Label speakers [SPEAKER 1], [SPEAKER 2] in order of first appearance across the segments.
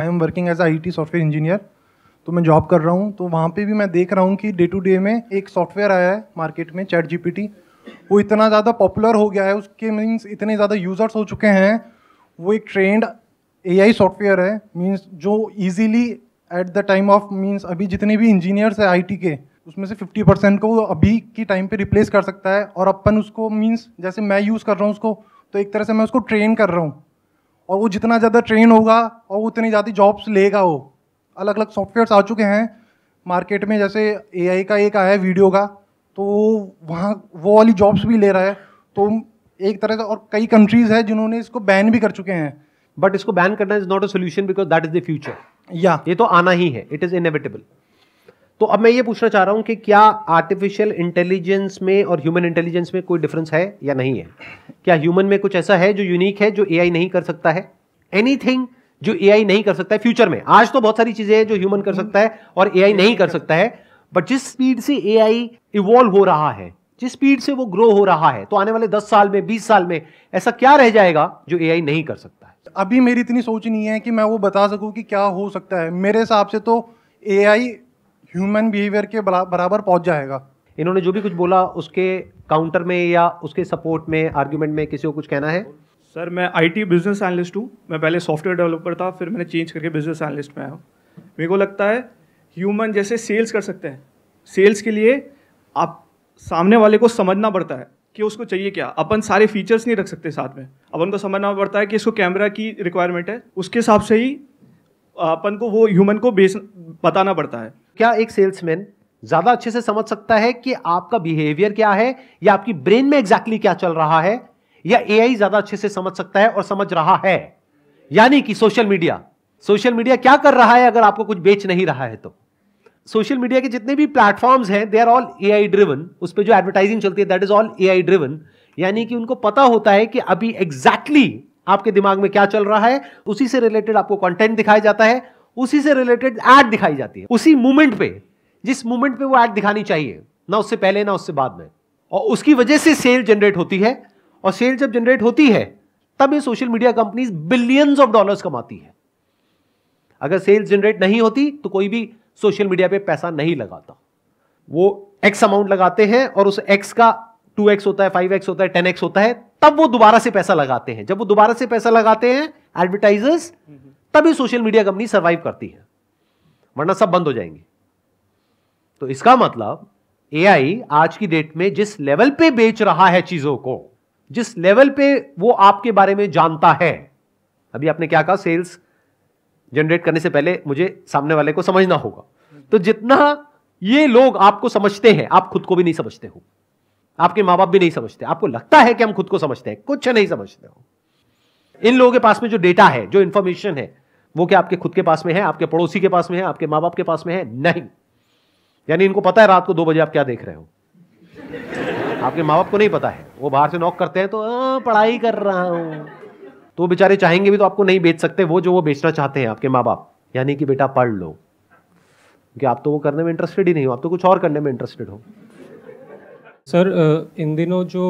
[SPEAKER 1] I am working as I T software engineer तो मैं job कर रहा हूँ तो वहाँ पे भी मैं देख रहा हूँ कि डे टू डे में एक सॉफ्टवेयर आया है मार्केट में चैट जी वो इतना ज़्यादा पॉपुलर हो गया है उसके मीन्स इतने ज़्यादा यूज़र्स हो चुके हैं वो एक ट्रेंड आई सॉफ्टवेयर है मीन्स जो easily at the time of means अभी जितने भी इंजीनियर्स हैं आई के उसमें से 50 परसेंट को अभी की टाइम पे रिप्लेस कर सकता है और अपन उसको मीन्स जैसे मैं यूज़ कर रहा हूँ उसको तो एक तरह से मैं उसको ट्रेन कर रहा हूँ और वो जितना ज़्यादा ट्रेन होगा और उतनी ज़्यादा जॉब्स लेगा वो अलग अलग सॉफ्टवेयर्स आ चुके हैं मार्केट में जैसे ए का एक आया है वीडियो का तो वो वहाँ वो वाली जॉब्स भी ले रहा है तो एक तरह से और कई कंट्रीज़ है जिन्होंने इसको बैन भी कर चुके हैं बट इसको बैन करना is not a solution because that is the future या ये तो आना ही है इट इज़ इनएविटेबल तो अब मैं ये पूछना चाह रहा हूं कि क्या आर्टिफिशियल इंटेलिजेंस में और ह्यूमन इंटेलिजेंस में कोई डिफरेंस है या नहीं है क्या ह्यूमन में कुछ ऐसा है जो यूनिक है जो ए नहीं कर सकता है एनी जो ए नहीं कर सकता है फ्यूचर में आज तो बहुत सारी चीजें हैं जो ह्यूमन कर हम्म। सकता है और ए नहीं कर सकता है बट जिस स्पीड से ए आई इवॉल्व हो रहा है जिस स्पीड से वो ग्रो हो रहा है तो आने वाले दस साल में बीस साल में ऐसा क्या रह जाएगा जो ए नहीं कर सकता है अभी मेरी इतनी सोच नहीं है कि मैं वो बता सकूं कि क्या हो सकता है मेरे हिसाब से तो ए ह्यूमन बिहेवियर के बराबर पहुंच जाएगा इन्होंने जो भी कुछ बोला उसके काउंटर में या उसके सपोर्ट में आर्ग्यूमेंट में किसी को कुछ कहना है सर मैं आईटी बिजनेस एनालिस्ट हूँ मैं पहले सॉफ्टवेयर डेवलपर था फिर मैंने चेंज करके बिजनेस एनालिस्ट में आया हूँ मेरे को लगता है ह्यूमन जैसे सेल्स कर सकते हैं सेल्स के लिए आप सामने वाले को समझना पड़ता है कि उसको चाहिए क्या अपन सारे फीचर्स नहीं रख सकते साथ में अपन को समझना पड़ता है कि इसको कैमरा की रिक्वायरमेंट है उसके हिसाब से ही अपन को वो ह्यूमन को बेस बताना पड़ता है क्या एक सेल्समैन ज्यादा अच्छे से समझ सकता है कि आपका बिहेवियर क्या है या आपकी ब्रेन में एग्जैक्टली exactly क्या चल रहा है या ए ज्यादा अच्छे से समझ सकता है और समझ रहा है यानी कि सोशल मीडिया सोशल मीडिया क्या कर रहा है अगर आपको कुछ बेच नहीं रहा है तो सोशल मीडिया के जितने भी प्लेटफॉर्म्स हैं they are all A I driven उस पर जो एडवर्टाइजिंग चलती है that is all A I driven यानी कि उनको पता होता है कि अभी एग्जैक्टली exactly आपके दिमाग में क्या चल रहा है उसी से रिलेटेड आपको कंटेंट दिखाया जाता है उसी से रिलेटेड एड दिखाई जाती है उसी मूवमेंट पे जिस मूवमेंट पे वो एड दिखानी चाहिए ना उससे पहले ना उससे बाद में और उसकी वजह से सेल जनरेट होती है और सेल जब जनरेट होती है तब ये social media companies billions of dollars कमाती है अगर सेल्स जनरेट नहीं होती तो कोई भी सोशल मीडिया पे पैसा नहीं लगाता वो एक्स अमाउंट लगाते हैं और उस एक्स का टू एक्स होता है फाइव एक्स होता है टेन एक्स होता है तब वो दोबारा से पैसा लगाते हैं जब वो दोबारा से पैसा लगाते हैं एडवर्टाइजर्स तभी सोशल मीडिया कंपनी सर्वाइव करती है वरना सब बंद हो जाएंगे तो इसका मतलब ए आज की डेट में जिस लेवल पे बेच रहा है चीजों को जिस लेवल पे वो आपके बारे में जानता है अभी आपने क्या कहा सेल्स जनरेट करने से पहले मुझे सामने वाले को समझना होगा तो जितना ये लोग आपको समझते हैं आप खुद को भी नहीं समझते हो आपके मां बाप भी नहीं समझते आपको लगता है कि हम खुद को समझते हैं कुछ नहीं समझते हो इन लोगों के पास में जो डेटा है जो इंफॉर्मेशन है वो क्या आपके खुद के पास में है आपके पड़ोसी के पास में है आपके माँ बाप के पास में है नहीं यानी इनको पता है रात को दो बजे आप क्या देख रहे हो आपके माँ बाप को नहीं पता है वो बाहर से नॉक करते हैं तो आ, पढ़ाई कर रहा हूँ तो बेचारे चाहेंगे भी तो आपको नहीं बेच सकते वो जो वो बेचना चाहते हैं आपके माँ बाप यानी कि बेटा पढ़ लो क्योंकि आप तो वो करने में इंटरेस्टेड ही नहीं हो आप तो कुछ और करने में इंटरेस्टेड हो सर इन दिनों जो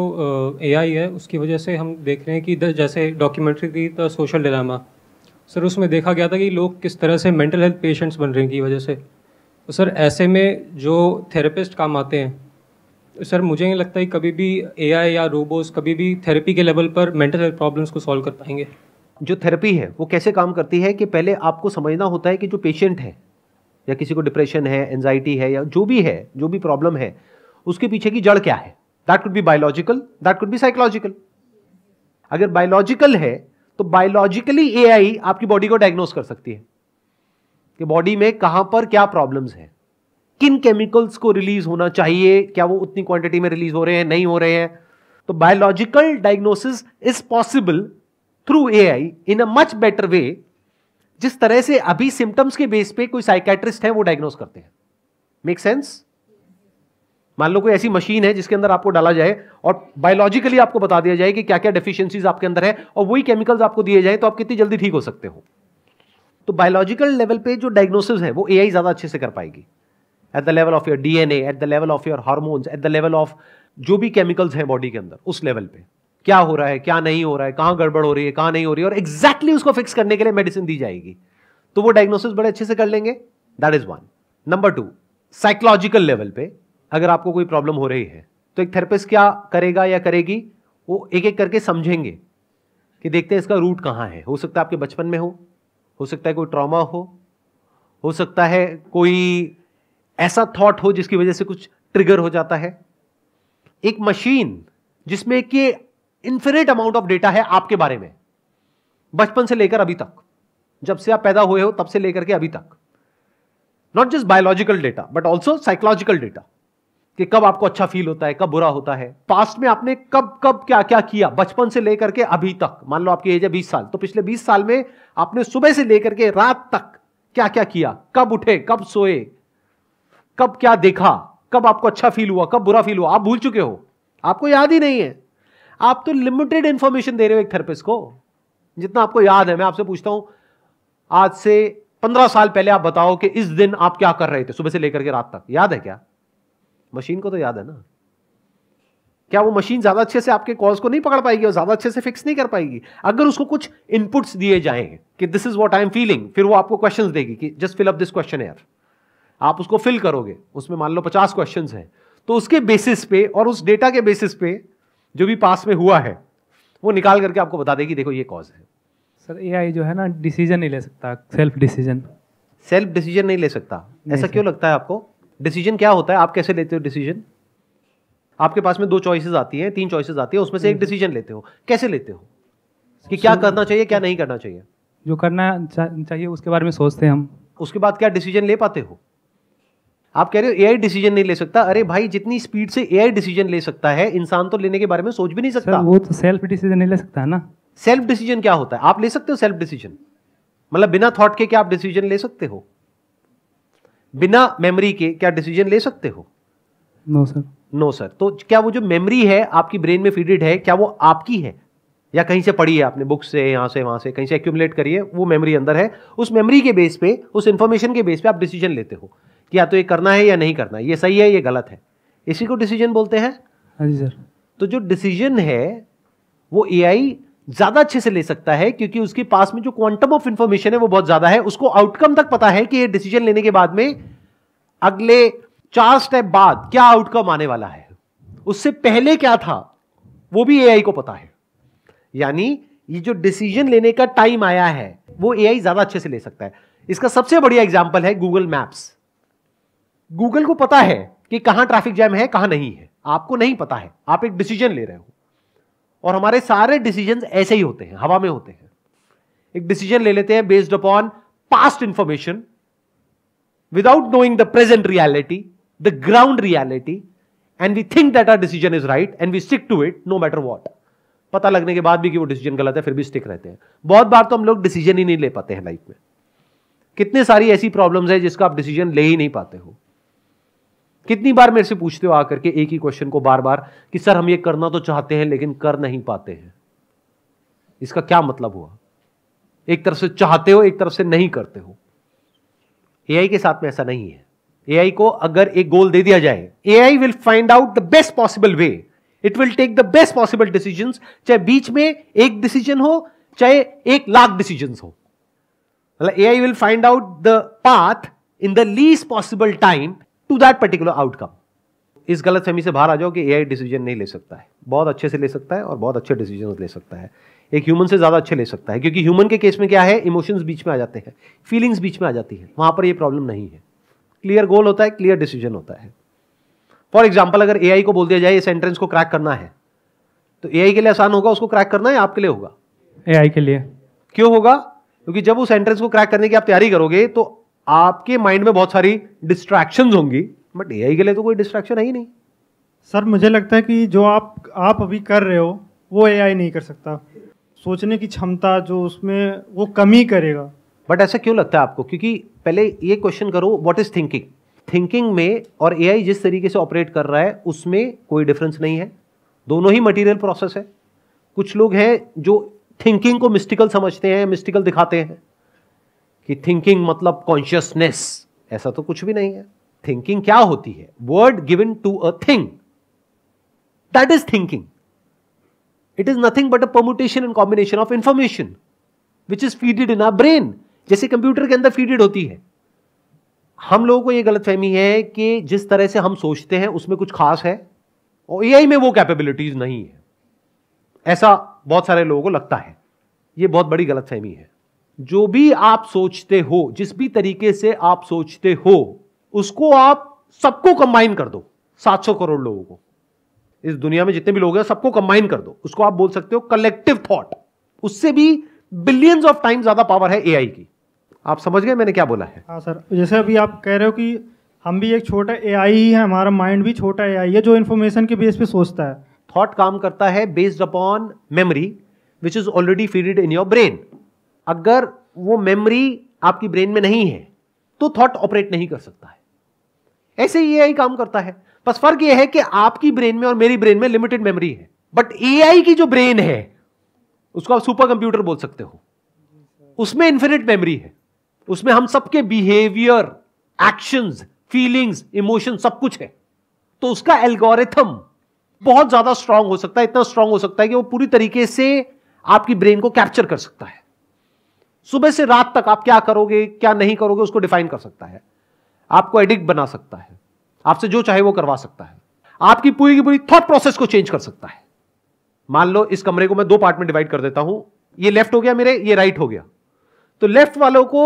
[SPEAKER 1] ए आई है उसकी वजह से हम देख रहे हैं कि जैसे डॉक्यूमेंट्री थी द सोशल डिलामा सर उसमें देखा गया था कि लोग किस तरह से मेंटल हेल्थ पेशेंट्स बन रहे हैं की वजह से तो सर ऐसे में जो थेरेपिस्ट काम आते हैं तो सर मुझे नहीं लगता है कभी भी एआई या रोबोस कभी भी थेरेपी के लेवल पर मेंटल हेल्थ प्रॉब्लम्स को सॉल्व कर पाएंगे जो थेरेपी है वो कैसे काम करती है कि पहले आपको समझना होता है कि जो पेशेंट है या किसी को डिप्रेशन है एनजाइटी है या जो भी है जो भी प्रॉब्लम है उसके पीछे की जड़ क्या है that could be biological that could be psychological अगर बायोलॉजिकल है तो बायोलॉजिकली एआई आपकी बॉडी को डायग्नोस कर सकती है कि बॉडी में कहां पर क्या प्रॉब्लम्स है किन केमिकल्स को रिलीज होना चाहिए क्या वो उतनी क्वांटिटी में रिलीज हो रहे हैं नहीं हो रहे हैं तो biological diagnosis is possible through AI in a much better way जिस तरह से अभी सिम्टम्स के बेस पे कोई साइकेट्रिस्ट है वो डायग्नोस करते हैं मेक सेंस मान लो कोई ऐसी मशीन है जिसके अंदर आपको डाला जाए और बायोलॉजिकली आपको बता दिया जाए कि क्या क्या डेफिशिएंसीज आपके अंदर है और वही केमिकल्स आपको दिए जाए तो आप कितनी जल्दी ठीक हो सकते हो तो बायोलॉजिकल लेवल पे जो डायग्नोसिस है वो ए ज़्यादा अच्छे से कर पाएगी at the level of your D N at the level of your hormones at the level of जो भी केमिकल्स हैं बॉडी के अंदर उस लेवल पे क्या हो रहा है क्या नहीं हो रहा है कहाँ गड़बड़ हो रही है कहाँ नहीं हो रही है और एग्जैक्टली exactly उसको फिक्स करने के लिए मेडिसिन दी जाएगी तो वो डायग्नोसिस बड़े अच्छे से कर लेंगे that is one number two psychological level पे अगर आपको कोई प्रॉब्लम हो रही है तो एक थेरेपिस्ट क्या करेगा या करेगी वो एक एक करके समझेंगे कि देखते हैं इसका रूट कहाँ है हो सकता है आपके बचपन में हो हो सकता है कोई ट्रॉमा हो हो सकता है कोई ऐसा थॉट हो जिसकी वजह से कुछ ट्रिगर हो जाता है एक मशीन जिसमें कि इन्फिनिट अमाउंट ऑफ डेटा है आपके बारे में बचपन से लेकर अभी तक जब से आप पैदा हुए हो तब से लेकर के अभी तक not just biological data but also psychological data कि कब आपको अच्छा फील होता है कब बुरा होता है पास्ट में आपने कब कब क्या क्या किया बचपन से लेकर के अभी तक मान लो आपकी एज है बीस साल तो पिछले बीस साल में आपने सुबह से लेकर के रात तक क्या क्या किया कब उठे कब सोए कब क्या देखा कब आपको अच्छा फील हुआ कब बुरा फील हुआ आप भूल चुके हो आपको याद ही नहीं है आप तो लिमिटेड इंफॉर्मेशन दे रहे हो एक थेरेपिस्ट को जितना आपको याद है मैं आपसे पूछता हूं आज से पंद्रह साल पहले आप बताओ कि इस दिन आप क्या कर रहे थे सुबह से लेकर के रात तक याद है क्या मशीन को तो याद है ना क्या वो मशीन ज्यादा अच्छे से आपके कॉल्स को नहीं पकड़ पाएगी और ज्यादा अच्छे से फिक्स नहीं कर पाएगी अगर उसको कुछ इनपुट्स दिए जाएं कि this is what I am feeling फिर वो आपको क्वेश्चन देगी कि just fill up this questionnaire आप उसको फिल करोगे उसमें मान लो पचास क्वेश्चन है तो उसके बेसिस पे और उस डेटा के बेसिस पे जो भी पास में हुआ है वो निकाल करके आपको बता देगी देखो ये कॉज है सर ए जो है ना डिसीजन नहीं ले सकता सेल्फ डिसीजन सेल्फ डिसीजन नहीं ले सकता ऐसा क्यों लगता है आपको डिसीजन क्या होता है आप कैसे लेते हो डिसीजन आपके पास में दो चॉइसेस आती हैं तीन चॉइसेस आती है उसमें से एक डिसीजन हम्म। लेते हो कैसे लेते हो कि क्या करना चाहिए क्या नहीं करना चाहिए जो करना चाहिए उसके बारे में सोचते हैं हम उसके बाद क्या डिसीजन ले पाते हो आप कह रहे हो ए डिसीजन नहीं ले सकता अरे भाई जितनी स्पीड से ए डिसीजन ले सकता है इंसान तो लेने के बारे में सोच भी नहीं सकता वो तो सेल्फ डिसीजन नहीं ले सकता है ना सेल्फ डिसीजन क्या होता है आप ले सकते हो सेल्फ डिसीजन मतलब बिना थॉट के क्या आप डिसीजन ले सकते हो बिना मेमोरी के क्या डिसीजन ले सकते हो नो सर नो सर तो क्या वो जो मेमोरी है आपकी ब्रेन में फीडेड है क्या वो आपकी है या कहीं से पढ़ी है आपने बुक से यहां से वहां से कहीं से एक्यूमुलेट करिए वो मेमोरी अंदर है उस मेमोरी के बेस पे उस इंफॉर्मेशन के बेस पे आप डिसीजन लेते हो कि या तो ये करना है या नहीं करना है ये सही है ये गलत है इसी को डिसीजन बोलते हैं हाँ जी सर तो जो डिसीजन है वो ए ज्यादा अच्छे से ले सकता है क्योंकि उसके पास में जो क्वांटम ऑफ इंफॉर्मेशन है वो बहुत ज्यादा है उसको आउटकम तक पता है कि ये डिसीजन लेने के बाद में अगले चार स्टेप बाद क्या आउटकम आने वाला है उससे पहले क्या था वो भी एआई को पता है यानी ये जो डिसीजन लेने का टाइम आया है वो एआई ज्यादा अच्छे से ले सकता है इसका सबसे बढ़िया एग्जाम्पल है गूगल मैप्स गूगल को पता है कि कहां ट्रैफिक जैम है कहां नहीं है आपको नहीं पता है आप एक डिसीजन ले रहे हो और हमारे सारे डिसीजन ऐसे ही होते हैं हवा में होते हैं एक डिसीजन ले लेते हैं based upon past information without knowing the present reality the ground reality and we think that our decision is right and we stick to it no matter what पता लगने के बाद भी कि वो डिसीजन गलत है फिर भी स्टिक रहते हैं बहुत बार तो हम लोग डिसीजन ही नहीं ले पाते हैं लाइफ में कितने सारी ऐसी प्रॉब्लम्स है जिसका आप डिसीजन ले ही नहीं पाते हो कितनी बार मेरे से पूछते हो आकर के एक ही क्वेश्चन को बार बार कि सर हम ये करना तो चाहते हैं लेकिन कर नहीं पाते हैं इसका क्या मतलब हुआ एक तरफ से चाहते हो एक तरफ से नहीं करते हो एआई के साथ में ऐसा नहीं है एआई को अगर एक गोल दे दिया जाए AI will find out the best possible way it will take the best possible decision चाहे बीच में एक डिसीजन हो चाहे एक लाख डिसीजन हो मतलब I will find out the path in the least possible time to that particular outcome इस गलत फहमी से बाहर आ जाओ कि ए डिसीजन नहीं ले सकता है बहुत अच्छे से ले सकता है और बहुत अच्छे डिसीजन ले सकता है एक ह्यूमन से ज़्यादा अच्छे ले सकता है क्योंकि ह्यूमन के केस में क्या है इमोशंस बीच में आ जाते हैं फीलिंग्स बीच में आ जाती है वहां पर यह प्रॉब्लम नहीं है क्लियर गोल होता है क्लियर डिसीजन होता है फॉर एग्जाम्पल अगर ए को बोल दिया जाए इस एंट्रेंस को क्रैक करना है तो ए के लिए आसान होगा उसको क्रैक करना है आपके लिए होगा ए के लिए क्यों होगा क्योंकि जब उस एंट्रेंस को क्रैक करने की आप तैयारी करोगे तो आपके माइंड में बहुत सारी डिस्ट्रैक्शन होंगी बट एआई के लिए तो कोई डिस्ट्रैक्शन है ही नहीं सर मुझे लगता है कि जो आप आप अभी कर रहे हो वो ए नहीं कर सकता सोचने की क्षमता जो उसमें वो कमी करेगा बट ऐसा क्यों लगता है आपको क्योंकि पहले ये क्वेश्चन करो वॉट इज थिंकिंग थिंकिंग में और ए जिस तरीके से ऑपरेट कर रहा है उसमें कोई डिफरेंस नहीं है दोनों ही मटेरियल प्रोसेस है कुछ लोग हैं जो थिंकिंग को मिस्टिकल समझते हैं मिस्टिकल दिखाते हैं कि थिंकिंग मतलब कॉन्शियसनेस ऐसा तो कुछ भी नहीं है थिंकिंग क्या होती है word given to a thing that is thinking it is nothing but a permutation and combination of information which is feeded in a brain जैसे कंप्यूटर के अंदर फीडेड होती है हम लोगों को यह गलतफहमी है कि जिस तरह से हम सोचते हैं उसमें कुछ खास है और ए में वो कैपेबिलिटीज नहीं है ऐसा बहुत सारे लोगों को लगता है ये बहुत बड़ी गलतफहमी है जो भी आप सोचते हो जिस भी तरीके से आप सोचते हो उसको आप सबको कंबाइन कर दो 700 करोड़ लोगों को इस दुनिया में जितने भी लोग हैं सबको कंबाइन कर दो उसको आप बोल सकते हो कलेक्टिव थॉट उससे भी बिलियंस ऑफ टाइम ज्यादा पावर है एआई की आप समझ गए मैंने क्या बोला है हाँ सर जैसे अभी आप कह रहे हो कि हम भी एक छोटा ए ही है हमारा माइंड भी छोटा आई है जो इन्फॉर्मेशन के बेस पे सोचता है थॉट काम करता है based upon memory which is already feeded in your brain अगर वो मेमोरी आपकी ब्रेन में नहीं है तो थॉट ऑपरेट नहीं कर सकता है ऐसे ही एआई काम करता है बस फर्क यह है कि आपकी ब्रेन में और मेरी ब्रेन में लिमिटेड मेमोरी है बट एआई की जो ब्रेन है उसको आप सुपर कंप्यूटर बोल सकते हो उसमें इंफिनिट मेमोरी है उसमें हम सबके बिहेवियर एक्शंस फीलिंग्स इमोशन सब कुछ है तो उसका एल्गोरिथम बहुत ज्यादा स्ट्रांग हो सकता है इतना स्ट्रांग हो सकता है कि वो पूरी तरीके से आपकी ब्रेन को कैप्चर कर सकता है सुबह से रात तक आप क्या करोगे क्या नहीं करोगे उसको डिफाइन कर सकता है आपको एडिक्ट बना सकता है आपसे जो चाहे वो करवा सकता है आपकी पूरी की पूरी थॉट प्रोसेस को चेंज कर सकता है मान लो इस कमरे को मैं दो पार्ट में डिवाइड कर देता हूं ये लेफ्ट हो गया मेरे ये राइट हो गया तो लेफ्ट वालों को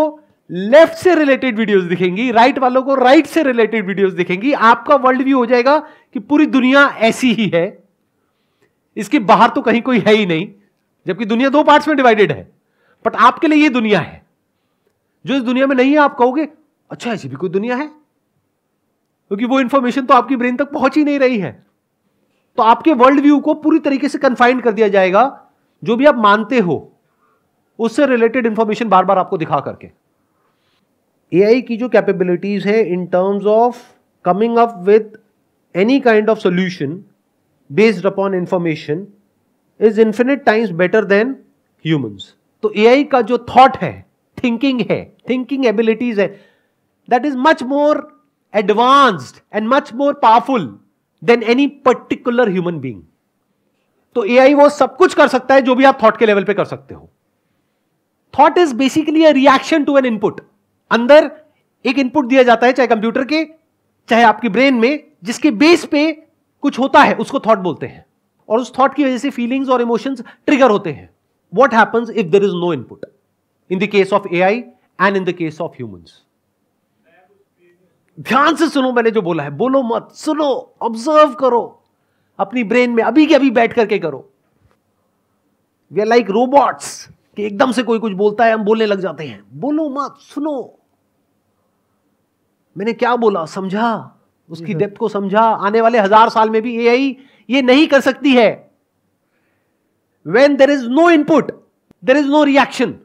[SPEAKER 1] लेफ्ट से रिलेटेड वीडियोस दिखेंगी राइट वालों को राइट से रिलेटेड वीडियोस दिखेंगी आपका वर्ल्ड व्यू हो जाएगा कि पूरी दुनिया ऐसी ही है इसके बाहर तो कहीं कोई है ही नहीं जबकि दुनिया दो पार्ट्स में डिवाइडेड है बट आपके लिए ये दुनिया है जो इस दुनिया में नहीं है आप कहोगे अच्छा ऐसी भी कोई दुनिया है क्योंकि वो इंफॉर्मेशन तो आपकी ब्रेन तक पहुंच ही नहीं रही है तो आपके वर्ल्ड व्यू को पूरी तरीके से कन्फाइन कर दिया जाएगा जो भी आप मानते हो उससे रिलेटेड इंफॉर्मेशन बार बार आपको दिखा करके ए की जो कैपेबिलिटीज है in terms of coming up with any kind of solution based upon information is infinite times better than humans तो एआई का जो थॉट है थिंकिंग है थिंकिंग एबिलिटीज है that is much more advanced and much more powerful than any particular human being तो AI वो सब कुछ कर सकता है जो भी आप थॉट के लेवल पे कर सकते हो thought is basically a reaction to an input अंदर एक इनपुट दिया जाता है चाहे कंप्यूटर के चाहे आपकी ब्रेन में जिसके बेस पे कुछ होता है उसको थॉट बोलते हैं और उस थॉट की वजह से फीलिंग्स और इमोशंस ट्रिगर होते हैं what happens if there is no input in the case of AI and in the case of humans? ध्यान से सुनो मैंने जो बोला है बोलो मत सुनो ऑब्जर्व करो अपनी ब्रेन में अभी के अभी बैठ करके करो वी आर लाइक रोबोट्स कि एकदम से कोई कुछ बोलता है हम बोलने लग जाते हैं बोलो मत सुनो मैंने क्या बोला समझा उसकी डेप्थ को समझा आने वाले हजार साल में भी एआई ये नहीं कर सकती है when there is no input, there is no reaction.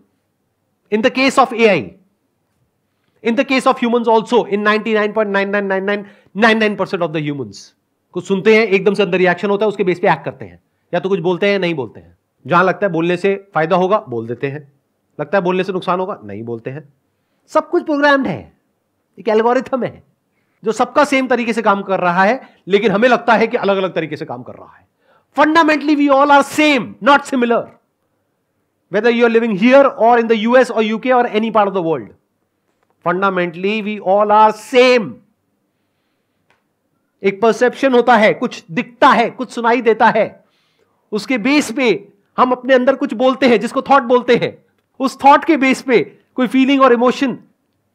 [SPEAKER 1] In the case of AI, in the case of humans also, in 99.999999% of the humans, कुछ सुनते हैं एकदम से अंदर रिएक्शन होता है उसके बेस पे एक्ट करते हैं या तो कुछ बोलते हैं नहीं बोलते हैं जहां लगता है बोलने से फायदा होगा बोल देते हैं लगता है बोलने से नुकसान होगा नहीं बोलते हैं सब कुछ प्रोग्राम्ड है एक एल्गोरिथम है जो सबका सेम तरीके से काम कर रहा है लेकिन हमें लगता है कि अलग अलग तरीके से काम कर रहा है fundamentally we all are same, not similar. Whether you are living here or in the US or UK or any part of the world. Fundamentally we all are same. एक परसेप्शन होता है कुछ दिखता है कुछ सुनाई देता है उसके बेस पे हम अपने अंदर कुछ बोलते हैं जिसको थॉट बोलते हैं उस थॉट के बेस पे कोई फीलिंग और इमोशन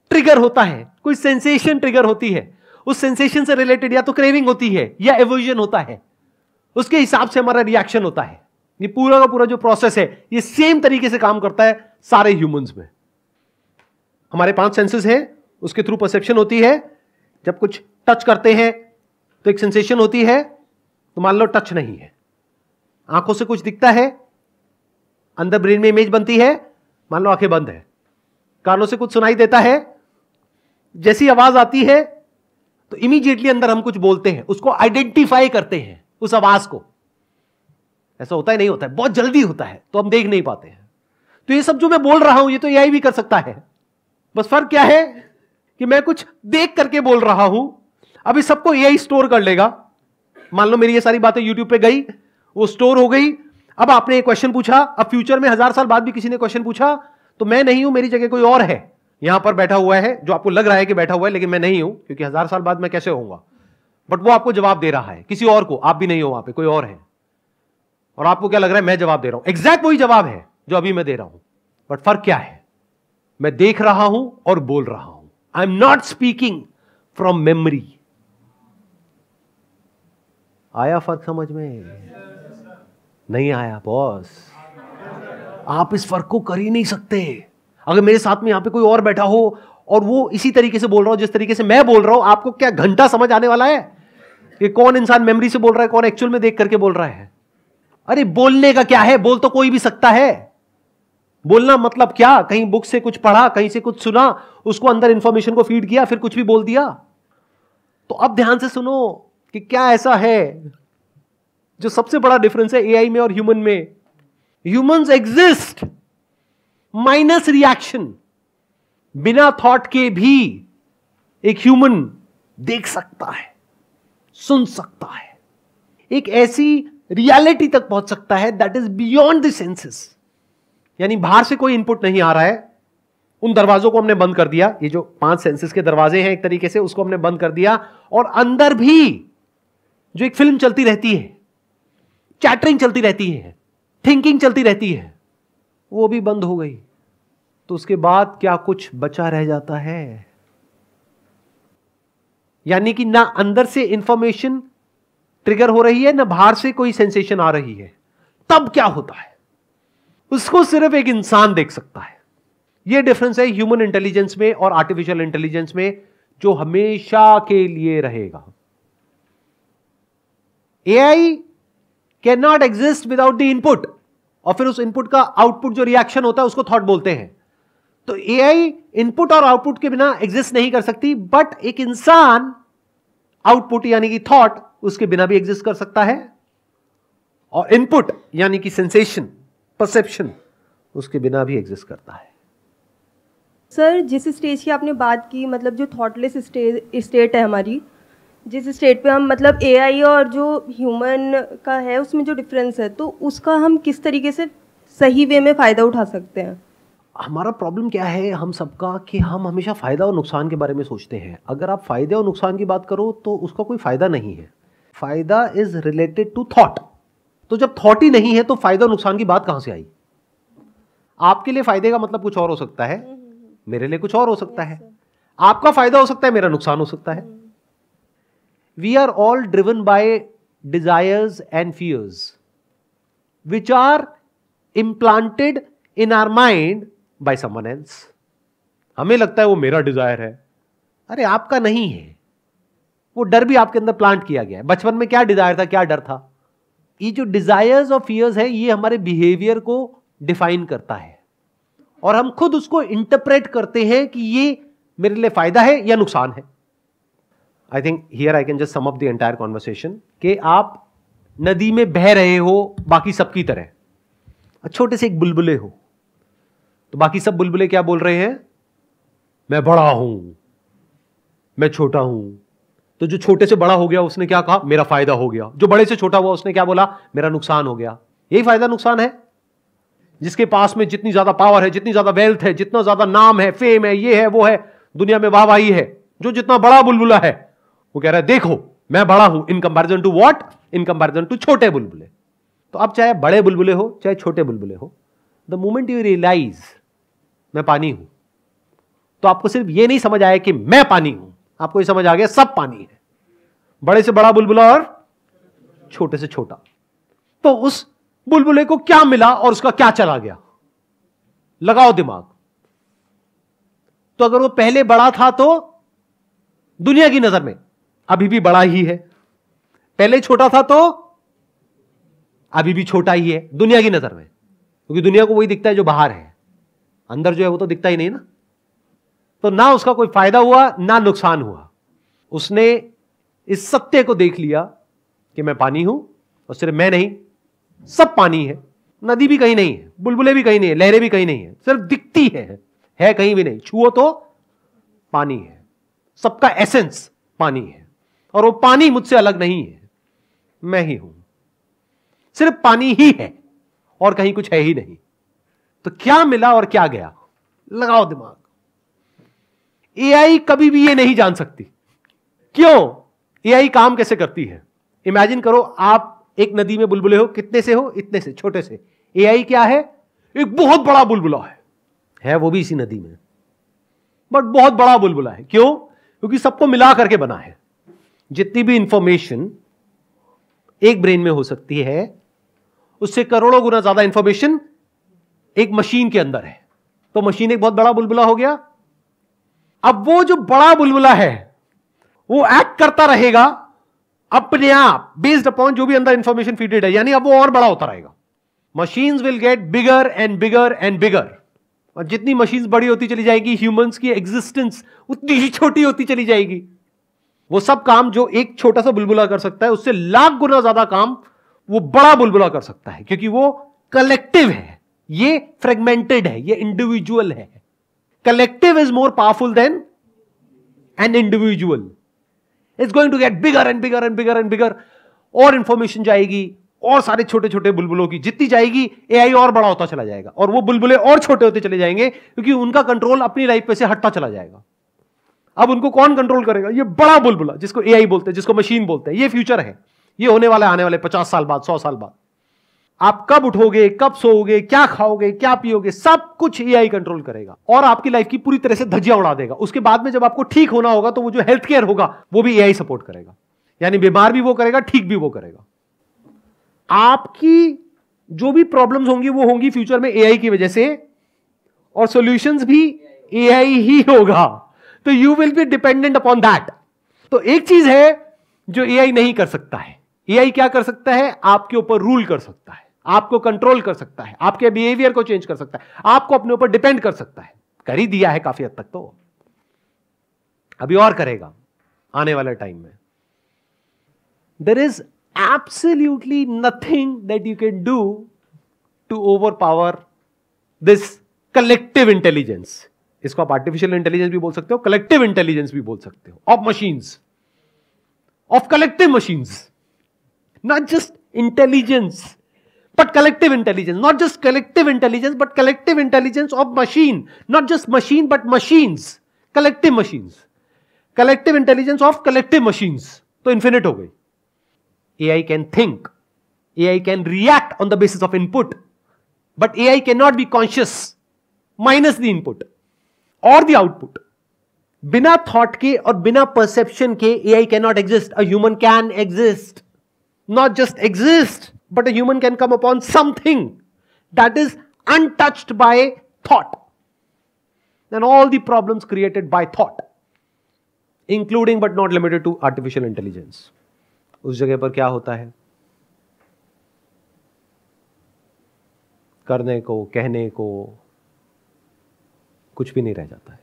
[SPEAKER 1] ट्रिगर होता है कोई सेंसेशन ट्रिगर होती है उस सेंसेशन से रिलेटेड या तो क्रेविंग होती है या एवोजन होता है उसके हिसाब से हमारा रिएक्शन होता है ये पूरा का पूरा जो प्रोसेस है ये सेम तरीके से काम करता है सारे ह्यूमंस में हमारे पांच सेंसेस हैं उसके थ्रू परसेप्शन होती है जब कुछ टच करते हैं तो एक सेंसेशन होती है तो मान लो टच नहीं है आंखों से कुछ दिखता है अंदर ब्रेन में इमेज बनती है मान लो आंखें बंद है कानों से कुछ सुनाई देता है जैसी आवाज आती है तो इमीडिएटली अंदर हम कुछ बोलते हैं उसको आइडेंटिफाई करते हैं उस आवाज को ऐसा होता ही नहीं होता है बहुत जल्दी होता है तो हम देख नहीं पाते हैं तो ये सब जो मैं बोल रहा हूं ये तो एआई भी कर सकता है बस फर्क क्या है कि मैं कुछ देख करके बोल रहा हूं अभी सबको ए स्टोर कर लेगा मान लो मेरी ये सारी बातें यूट्यूब पे गई वो स्टोर हो गई अब आपने एक क्वेश्चन पूछा अब फ्यूचर में हजार साल बाद भी किसी ने क्वेश्चन पूछा तो मैं नहीं हूं मेरी जगह कोई और है यहां पर बैठा हुआ है जो आपको लग रहा है कि बैठा हुआ है लेकिन मैं नहीं हूं क्योंकि हजार साल बाद मैं कैसे होऊंगा बट वो आपको जवाब दे रहा है किसी और को आप भी नहीं हो वहां पे कोई और है और आपको क्या लग रहा है मैं जवाब दे रहा हूं एग्जैक्ट वही जवाब है जो अभी मैं दे रहा हूं बट फर्क क्या है मैं देख रहा हूं और बोल रहा हूं I am not speaking from memory आया फर्क समझ में नहीं आया बॉस आप इस फर्क को कर ही नहीं सकते अगर मेरे साथ में यहां पे कोई और बैठा हो और वो इसी तरीके से बोल रहा हो जिस तरीके से मैं बोल रहा हूं आपको क्या घंटा समझ आने वाला है कि कौन इंसान मेमोरी से बोल रहा है कौन एक्चुअल में देख करके बोल रहा है अरे बोलने का क्या है बोल तो कोई भी सकता है बोलना मतलब क्या कहीं बुक से कुछ पढ़ा कहीं से कुछ सुना उसको अंदर इंफॉर्मेशन को फीड किया फिर कुछ भी बोल दिया तो अब ध्यान से सुनो कि क्या ऐसा है जो सबसे बड़ा डिफरेंस है एआई में और ह्यूमन में ह्यूमंस एग्जिस्ट माइनस रिएक्शन बिना थॉट के भी एक ह्यूमन देख सकता है सुन सकता है एक ऐसी रियलिटी तक पहुंच सकता है that is beyond the senses यानी बाहर से कोई इनपुट नहीं आ रहा है उन दरवाजों को हमने बंद कर दिया ये जो पांच सेंसेस के दरवाजे हैं एक तरीके से उसको हमने बंद कर दिया और अंदर भी जो एक फिल्म चलती रहती है चैटरिंग चलती रहती है थिंकिंग चलती रहती है वो भी बंद हो गई तो उसके बाद क्या कुछ बचा रह जाता है यानी कि ना अंदर से इंफॉर्मेशन ट्रिगर हो रही है ना बाहर से कोई सेंसेशन आ रही है तब क्या होता है उसको सिर्फ एक इंसान देख सकता है यह डिफरेंस है ह्यूमन इंटेलिजेंस में और आर्टिफिशियल इंटेलिजेंस में जो हमेशा के लिए रहेगा A I can not exist without the input और फिर उस इनपुट का आउटपुट जो रिएक्शन होता है उसको थॉट बोलते हैं तो एआई इनपुट और आउटपुट के बिना एग्जिस्ट नहीं कर सकती बट एक इंसान आउटपुट यानी कि थॉट उसके बिना भी एग्जिस्ट कर सकता है और इनपुट यानी कि सेंसेशन परसेप्शन उसके बिना भी एग्जिस्ट करता है सर जिस स्टेज की आपने बात की मतलब जो थॉटलेस स्टेज स्टेट है हमारी जिस स्टेट पे हम मतलब एआई और जो ह्यूमन का है उसमें जो डिफरेंस है तो उसका हम किस तरीके से सही वे में फ़ायदा उठा सकते हैं हमारा प्रॉब्लम क्या है हम सबका कि हम हमेशा फ़ायदा और नुकसान के बारे में सोचते हैं अगर आप फ़ायदे और नुकसान की बात करो तो उसका कोई फ़ायदा नहीं है फ़ायदा इज़ रिलेटेड टू थॉट तो जब थॉट ही नहीं है तो फ़ायदा और नुकसान की बात कहाँ से आई आपके लिए फ़ायदे का मतलब कुछ और हो सकता है मेरे लिए कुछ और हो सकता है आपका फ़ायदा हो सकता है मेरा नुकसान हो सकता है we are all driven by desires and fears which are implanted in our mind by someone else हमें लगता है वो मेरा डिजायर है अरे आपका नहीं है वो डर भी आपके अंदर प्लांट किया गया है बचपन में क्या डिजायर था क्या डर था ये जो डिजायर्स और फियर्स है ये हमारे बिहेवियर को डिफाइन करता है और हम खुद उसको इंटरप्रेट करते हैं कि ये मेरे लिए फायदा है या नुकसान है I think here I can just sum up the entire conversation कि आप नदी में बह रहे हो बाकी सबकी तरह छोटे से एक बुलबुले हो तो बाकी सब बुलबुले क्या बोल रहे हैं मैं बड़ा हूं मैं छोटा हूं तो जो छोटे से बड़ा हो गया उसने क्या कहा मेरा फायदा हो गया जो बड़े से छोटा हुआ उसने क्या बोला मेरा नुकसान हो गया यही फायदा नुकसान है जिसके पास में जितनी ज्यादा पावर है जितनी ज्यादा वेल्थ है जितना ज्यादा नाम है फेम है ये है वो है दुनिया में वाहवाही है जो जितना बड़ा बुलबुला है वो कह रहा है देखो मैं बड़ा हूं in comparison to what in comparison to छोटे बुलबुले तो अब चाहे बड़े बुलबुले हो चाहे छोटे बुलबुले हो द मोमेंट यू रियलाइज मैं पानी हूं तो आपको सिर्फ ये नहीं समझ आया कि मैं पानी हूं आपको ये समझ आ गया सब पानी है बड़े से बड़ा बुलबुला और छोटे से छोटा तो उस बुलबुले को क्या मिला और उसका क्या चला गया लगाओ दिमाग तो अगर वो पहले बड़ा था तो दुनिया की नजर में अभी भी बड़ा ही है पहले छोटा था तो अभी भी छोटा ही है दुनिया की नजर में क्योंकि दुनिया को वही दिखता है जो बाहर है अंदर जो है वो तो दिखता ही नहीं ना तो ना उसका कोई फायदा हुआ ना नुकसान हुआ उसने इस सत्य को देख लिया कि मैं पानी हूं और सिर्फ मैं नहीं सब पानी है नदी भी कहीं नहीं है बुलबुलें भी कहीं नहीं है लहरें भी कहीं नहीं है सिर्फ दिखती है है कहीं भी नहीं छुओ तो पानी है सबका एसेंस पानी है और वो पानी मुझसे अलग नहीं है मैं ही हूं सिर्फ पानी ही है और कहीं कुछ है ही नहीं तो क्या मिला और क्या गया लगाओ दिमाग एआई कभी भी ये नहीं जान सकती क्यों एआई काम कैसे करती है इमेजिन करो आप एक नदी में बुलबुले हो कितने से हो इतने से छोटे से एआई क्या है एक बहुत बड़ा बुलबुला है है वो भी इसी नदी में बट बहुत बड़ा बुलबुला है क्यों क्योंकि सबको मिला करके बना है जितनी भी इंफॉर्मेशन एक ब्रेन में हो सकती है उससे करोड़ों गुना ज्यादा इंफॉर्मेशन एक मशीन के अंदर है तो मशीन एक बहुत बड़ा बुलबुला हो गया अब वो जो बड़ा बुलबुला है वो एक्ट करता रहेगा अपने आप बेस्ड अपॉन जो भी अंदर इंफॉर्मेशन फीडेड है यानी अब वो और बड़ा होता रहेगा machine will get bigger and bigger and bigger और जितनी मशीन बड़ी होती चली जाएगी ह्यूमंस की एग्जिस्टेंस उतनी ही छोटी होती चली जाएगी वो सब काम जो एक छोटा सा बुलबुला कर सकता है उससे लाख गुना ज्यादा काम वो बड़ा बुलबुला कर सकता है क्योंकि वो कलेक्टिव है ये फ्रेगमेंटेड है ये इंडिविजुअल है collective is more powerful than an individual is going to get bigger and bigger and bigger and bigger और इंफॉर्मेशन जाएगी और सारे छोटे छोटे बुलबुलों की जितनी जाएगी एआई और बड़ा होता चला जाएगा और वो बुलबुले और छोटे होते चले जाएंगे क्योंकि उनका कंट्रोल अपनी लाइफ पे से हटता चला जाएगा अब उनको कौन कंट्रोल करेगा ये बड़ा बुलबुला जिसको एआई बोलते हैं जिसको मशीन बोलते हैं ये फ्यूचर है ये होने वाला आने वाले पचास साल बाद सौ साल बाद आप कब उठोगे कब सोओगे क्या खाओगे क्या पियोगे सब कुछ ए कंट्रोल करेगा और आपकी लाइफ की पूरी तरह से धजिया उड़ा देगा उसके बाद में जब आपको ठीक होना होगा तो वो जो हेल्थ केयर होगा वो भी ए सपोर्ट करेगा यानी बीमार भी वो करेगा ठीक भी वो करेगा आपकी जो भी प्रॉब्लम्स होंगी वो होंगी फ्यूचर में एआई की वजह से और सॉल्यूशंस भी एआई ही होगा तो you will be dependent upon that तो एक चीज है जो एआई नहीं कर सकता है एआई क्या कर सकता है आपके ऊपर रूल कर सकता है आपको कंट्रोल कर सकता है आपके बिहेवियर को चेंज कर सकता है आपको अपने ऊपर डिपेंड कर सकता है कर ही दिया है काफी हद तक तो अभी और करेगा आने वाले टाइम में there is absolutely nothing that you can do to overpower this collective intelligence इसको आप आर्टिफिशियल इंटेलिजेंस भी बोल सकते हो कलेक्टिव इंटेलिजेंस भी बोल सकते हो of machines of collective machines not just intelligence but collective intelligence not just collective intelligence but collective intelligence of machine not just machine but machines collective machines collective intelligence of collective machines to infinite हो गई A I can think A I can react on the basis of input but A I can not be conscious minus the input और the output बिना thought के और बिना perception के A I can not exist a human can exist not just exist but a human can come upon something that is untouched by thought and all the problems created bye thought including but not limited to artificial intelligence उस जगह पर क्या होता है करने को कहने को कुछ भी नहीं रह जाता है